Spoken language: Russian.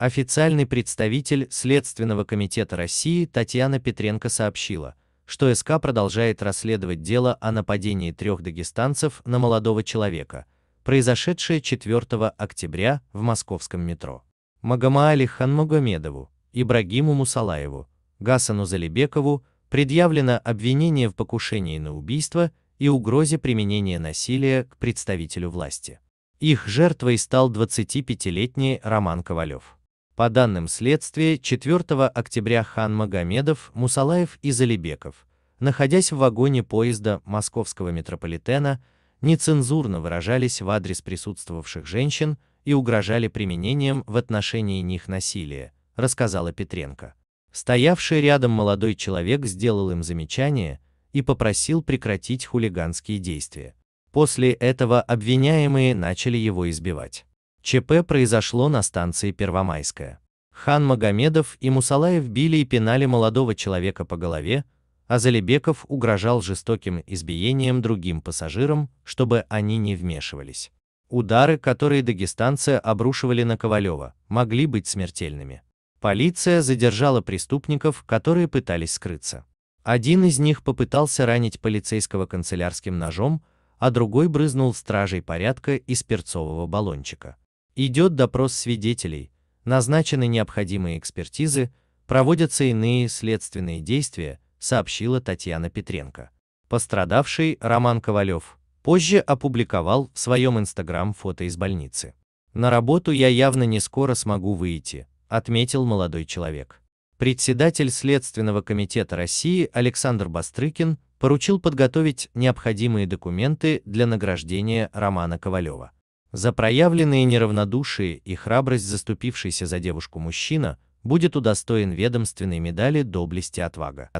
Официальный представитель Следственного комитета России Татьяна Петренко сообщила, что СК продолжает расследовать дело о нападении трех дагестанцев на молодого человека, произошедшее 4 октября в московском метро. Магомаали Ханмагомедову, Ибрагиму Мусалаеву, Гасану Залибекову предъявлено обвинение в покушении на убийство и угрозе применения насилия к представителю власти. Их жертвой стал 25-летний Роман Ковалев. По данным следствия, 4 октября хан Магомедов, Мусалаев и Залибеков, находясь в вагоне поезда московского метрополитена, нецензурно выражались в адрес присутствовавших женщин и угрожали применением в отношении них насилия, рассказала Петренко. Стоявший рядом молодой человек сделал им замечание и попросил прекратить хулиганские действия. После этого обвиняемые начали его избивать. ЧП произошло на станции Первомайская. Хан Магомедов и Мусалаев били и пинали молодого человека по голове, а Залибеков угрожал жестоким избиением другим пассажирам, чтобы они не вмешивались. Удары, которые дагестанцы обрушивали на Ковалева, могли быть смертельными. Полиция задержала преступников, которые пытались скрыться. Один из них попытался ранить полицейского канцелярским ножом, а другой брызнул стражей порядка из перцового баллончика. Идет допрос свидетелей, назначены необходимые экспертизы, проводятся иные следственные действия, сообщила Татьяна Петренко. Пострадавший Роман Ковалев позже опубликовал в своем инстаграм фото из больницы. «На работу я явно не скоро смогу выйти», – отметил молодой человек. Председатель Следственного комитета России Александр Бастрыкин поручил подготовить необходимые документы для награждения Романа Ковалева. За проявленные неравнодушие и храбрость заступившийся за девушку мужчина будет удостоен ведомственной медали доблести отвага.